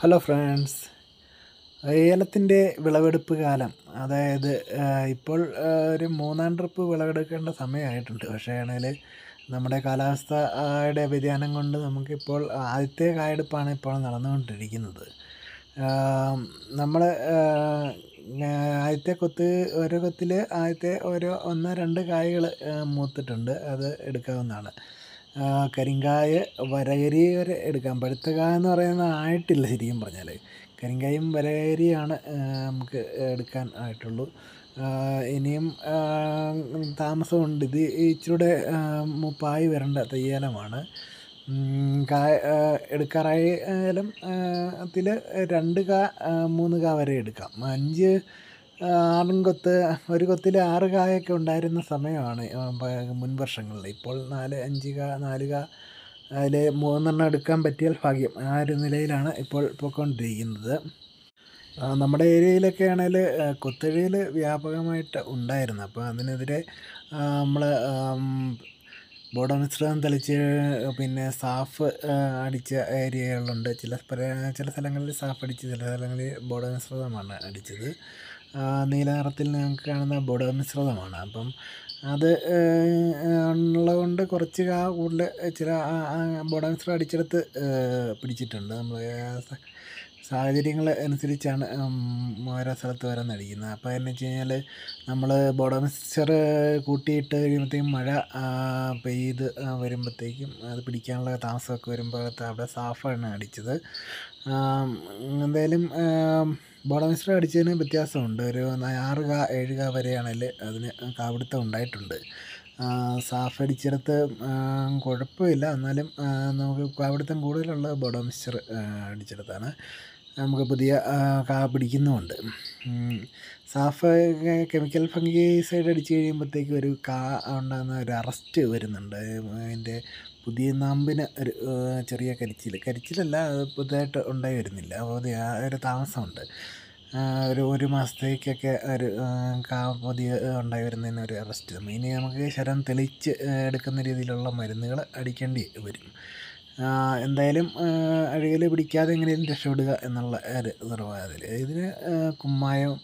hello friends ഏലത്തിൻ്റെ വിളവെടുപ്പ് കാലം അതായത് ഇപ്പോൾ ഒരു മൂന്നാം ട്രിപ്പ് വിളവെടുക്കേണ്ട സമയമായിട്ടുണ്ട് പക്ഷേ ആണെങ്കിൽ നമ്മുടെ കാലാവസ്ഥയുടെ വ്യതിയാനം കൊണ്ട് നമുക്കിപ്പോൾ ആദ്യത്തെ കായെടുപ്പാണ് ഇപ്പോൾ നടന്നുകൊണ്ടിരിക്കുന്നത് നമ്മൾ ആദ്യത്തെ കൊത്ത് ഓരോ കൊത്തിൽ ആദ്യത്തെ ഓരോ ഒന്ന് രണ്ട് കായകൾ മൂത്തിട്ടുണ്ട് അത് എടുക്കാവുന്നതാണ് കരിങ്കായ വരകരി വരെ എടുക്കാൻ പഴുത്ത കായ എന്ന് പറയുന്ന ആയിട്ടില്ല ശരിക്കും പറഞ്ഞാൽ കരിങ്കായും വരകരിയാണ് നമുക്ക് എടുക്കാൻ ആയിട്ടുള്ളൂ ഇനിയും താമസമുണ്ട് ഇത് ഇച്ചിരികൂടെ മുപ്പായി വരേണ്ട തയ്യാലമാണ് കായ എടുക്കാറായാലും അതിൽ രണ്ട് കാ മൂന്ന് കാ വരെ എടുക്കാം അഞ്ച് ആടുംകൊത്ത് ഒരു കൊത്തിൽ ആറ് കായൊക്കെ ഉണ്ടായിരുന്ന സമയമാണ് മുൻ വർഷങ്ങളിൽ ഇപ്പോൾ നാല് അഞ്ച് കാ നാല് കാ അതിൽ മൂന്നെണ്ണം എടുക്കാൻ പറ്റിയാൽ ഭാഗ്യം ആ ഒരു നിലയിലാണ് ഇപ്പോൾ പോയിക്കൊണ്ടിരിക്കുന്നത് നമ്മുടെ ഏരിയയിലൊക്കെ ആണെങ്കിൽ കൊത്തഴിയിൽ വ്യാപകമായിട്ട് ഉണ്ടായിരുന്നു അപ്പോൾ അതിനെതിരെ നമ്മൾ ബോഡോമിശ്രിതം തെളിച്ച് പിന്നെ സാഫ് അടിച്ച ഏരിയകളുണ്ട് ചില ചില സ്ഥലങ്ങളിൽ സാഫ് അടിച്ച് ചില സ്ഥലങ്ങളിൽ ബോഡോമിശ്രിതമാണ് അടിച്ചത് നീല നിറത്തിൽ ഞങ്ങൾക്ക് കാണുന്ന ബോഡോ മിശ്രിതമാണ് അപ്പം അത് ഉള്ളതുകൊണ്ട് കുറച്ച് ആ കൂടുതൽ ചില ബോഡോ മിശ്രിതം അടിച്ചെടുത്ത് പിടിച്ചിട്ടുണ്ട് നമ്മൾ സാഹചര്യങ്ങൾ അനുസരിച്ചാണ് ഓരോ സ്ഥലത്ത് ഓരോന്ന് അടിക്കുന്നത് അപ്പോൾ എന്ന് വെച്ച് കഴിഞ്ഞാൽ നമ്മൾ ബോഡോ മിക്സ്ചർ കൂട്ടിയിട്ട് കഴിയുമ്പോഴത്തേക്കും മഴ പെയ്ത് വരുമ്പോഴത്തേക്കും അത് പിടിക്കാനുള്ള താമസമൊക്കെ വരുമ്പോഴത്തെ അവിടെ സാഫാണ് അടിച്ചത് എന്തായാലും ബോഡോ മിക്സ്ചർ അടിച്ചതിന് വ്യത്യാസമുണ്ട് ഒരു ആറ് കാ ഏഴ് കാ വരെയാണെങ്കിൽ അതിന് കാപിടുത്തം ഉണ്ടായിട്ടുണ്ട് സാഫ് അടിച്ചെടുത്ത് കുഴപ്പമില്ല എന്നാലും നമുക്ക് അവിടുത്തെ കൂടുതലുള്ള ബോഡോ മിക്സ്ചർ അടിച്ചെടുത്താണ് നമുക്ക് പുതിയ കാ പിടിക്കുന്നുമുണ്ട് സാഫ് കെമിക്കൽ സൈഡ് അടിച്ച് കഴിയുമ്പോഴത്തേക്ക് ഒരു കാ ഉണ്ടാകുന്ന ഒരു അറസ്റ്റ് വരുന്നുണ്ട് അതിൻ്റെ പുതിയ നാമ്പിന് ഒരു ചെറിയ കരിച്ചിൽ കരിച്ചിലല്ല പുതിയതായിട്ട് ഉണ്ടായി വരുന്നില്ല അപ്പോൾ ഒരു താമസമുണ്ട് ഒരു ഒരു മാസത്തേക്കൊക്കെ ഒരു കാ പൊതി ഉണ്ടായി വരുന്നതിന് ഒരു അറസ്റ്റ് മെയിന് നമുക്ക് ശരം തെളിച്ച് എടുക്കുന്ന രീതിയിലുള്ള മരുന്നുകൾ അടിക്കേണ്ടി വരും എന്തായാലും അഴുകൽ പിടിക്കാതെ എങ്ങനെയും രക്ഷപ്പെടുക എന്നുള്ള ഒരു നിർവാഹത്തിൽ ഇതിന് കുമ്മായം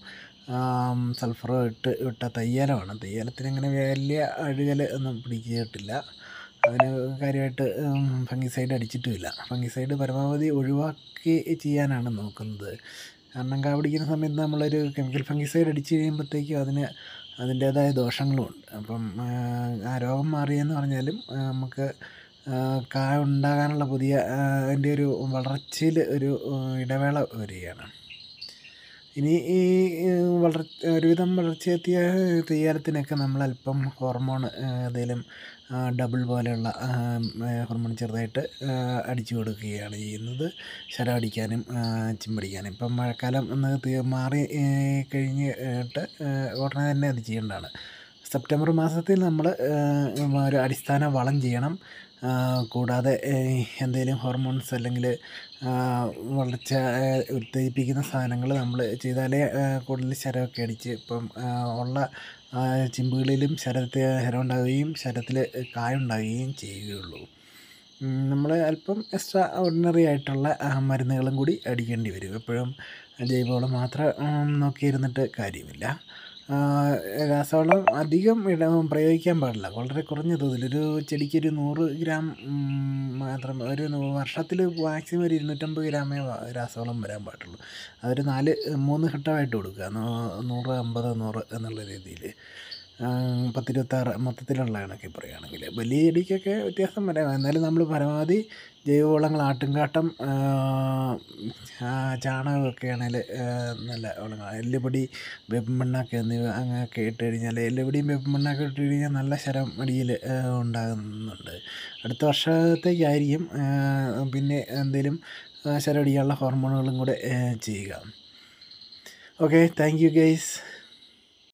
സൾഫറോ ഇട്ട് ഇട്ട തയ്യാലമാണ് തയ്യാലത്തിന് അങ്ങനെ വലിയ അഴുകൽ ഒന്നും പിടിക്കിട്ടില്ല അതിന് കാര്യമായിട്ട് ഫംഗിസൈഡ് അടിച്ചിട്ടുമില്ല ഫംഗിസൈഡ് പരമാവധി ഒഴിവാക്കി ചെയ്യാനാണ് നോക്കുന്നത് കാരണം കാവടിക്കുന്ന പിടിക്കുന്ന സമയത്ത് നമ്മളൊരു കെമിക്കൽ ഫംഗിസൈഡ് അടിച്ച് കഴിയുമ്പോഴത്തേക്കും അതിന് അതിൻ്റേതായ ദോഷങ്ങളുമുണ്ട് അപ്പം ആ രോഗം മാറിയെന്ന് പറഞ്ഞാലും നമുക്ക് കായ ഉണ്ടാകാനുള്ള പുതിയ അതിൻ്റെ ഒരു വളർച്ചയിൽ ഒരു ഇടവേള വരികയാണ് ഇനി ഈ വളർ ഒരുവിധം വളർച്ചയെത്തിയ തെയ്യാരത്തിനൊക്കെ അല്പം ഹോർമോൺ ഏതെങ്കിലും ഡബിൾ പോലെയുള്ള ഹോർമോൺ ചെറുതായിട്ട് അടിച്ചു കൊടുക്കുകയാണ് ചെയ്യുന്നത് ശരം അടിക്കാനും ചിമ്പടിക്കാനും ഇപ്പം മഴക്കാലം ഒന്ന് മാറി കഴിഞ്ഞിട്ട് ഉടനെ തന്നെ അത് ചെയ്യേണ്ടതാണ് സെപ്റ്റംബർ മാസത്തിൽ നമ്മൾ ഒരു അടിസ്ഥാന വളം ചെയ്യണം കൂടാതെ എന്തെങ്കിലും ഹോർമോൺസ് അല്ലെങ്കിൽ വളർച്ച ഉത്തേജിപ്പിക്കുന്ന സാധനങ്ങൾ നമ്മൾ ചെയ്താലേ കൂടുതൽ ശരമൊക്കെ അടിച്ച് ഇപ്പം ഉള്ള ചിമ്പുകളിലും ശരത്തിൽ ഹരം ഉണ്ടാവുകയും ശരത്തിൽ കായുണ്ടാവുകയും ചെയ്യുകയുള്ളൂ നമ്മൾ അല്പം എക്സ്ട്രാ ഓർഡിനറി ആയിട്ടുള്ള മരുന്നുകളും കൂടി അടിക്കേണ്ടി വരും എപ്പോഴും ജൈവവളം മാത്രം നോക്കിയിരുന്നിട്ട് കാര്യമില്ല രാസവളം അധികം ഇടാൻ പ്രയോഗിക്കാൻ പാടില്ല വളരെ കുറഞ്ഞ തോതിൽ ഒരു ഒരു നൂറ് ഗ്രാം മാത്രം ഒരു വർഷത്തിൽ മാക്സിമം ഒരു ഇരുന്നൂറ്റമ്പത് ഗ്രാമേ രാസവളം വരാൻ പാടുള്ളൂ അതൊരു നാല് മൂന്ന് ഘട്ടമായിട്ട് കൊടുക്കുക നൂറ് അമ്പത് നൂറ് എന്നുള്ള രീതിയിൽ പത്തിരുപത്താറ് മൊത്തത്തിലുള്ള കണക്കിൽ പറയുകയാണെങ്കിൽ വലിയ ചെടിക്കൊക്കെ വ്യത്യാസം വരാം എന്നാലും നമ്മൾ പരമാവധി ജൈവവളങ്ങൾ ആട്ടുംകാട്ടം ചാണകമൊക്കെയാണെങ്കിൽ നല്ല വളങ്ങൾ എല്ലുപൊടി വേപ്പിൻ പിണ്ണാക്ക് എന്നിവ അങ്ങനെയൊക്കെ ഇട്ട് കഴിഞ്ഞാൽ എല്ലുപൊടിയും വേപ്പിൻ പിണ്ണാക്കും ഇട്ട് കഴിഞ്ഞാൽ നല്ല ശരം അടിയിൽ ഉണ്ടാകുന്നുണ്ട് അടുത്ത വർഷത്തേക്കായിരിക്കും പിന്നെ എന്തെങ്കിലും ശരം അടിക്കാനുള്ള ഹോർമോണുകളും കൂടെ ചെയ്യുക ഓക്കെ താങ്ക് യു ഗൈസ്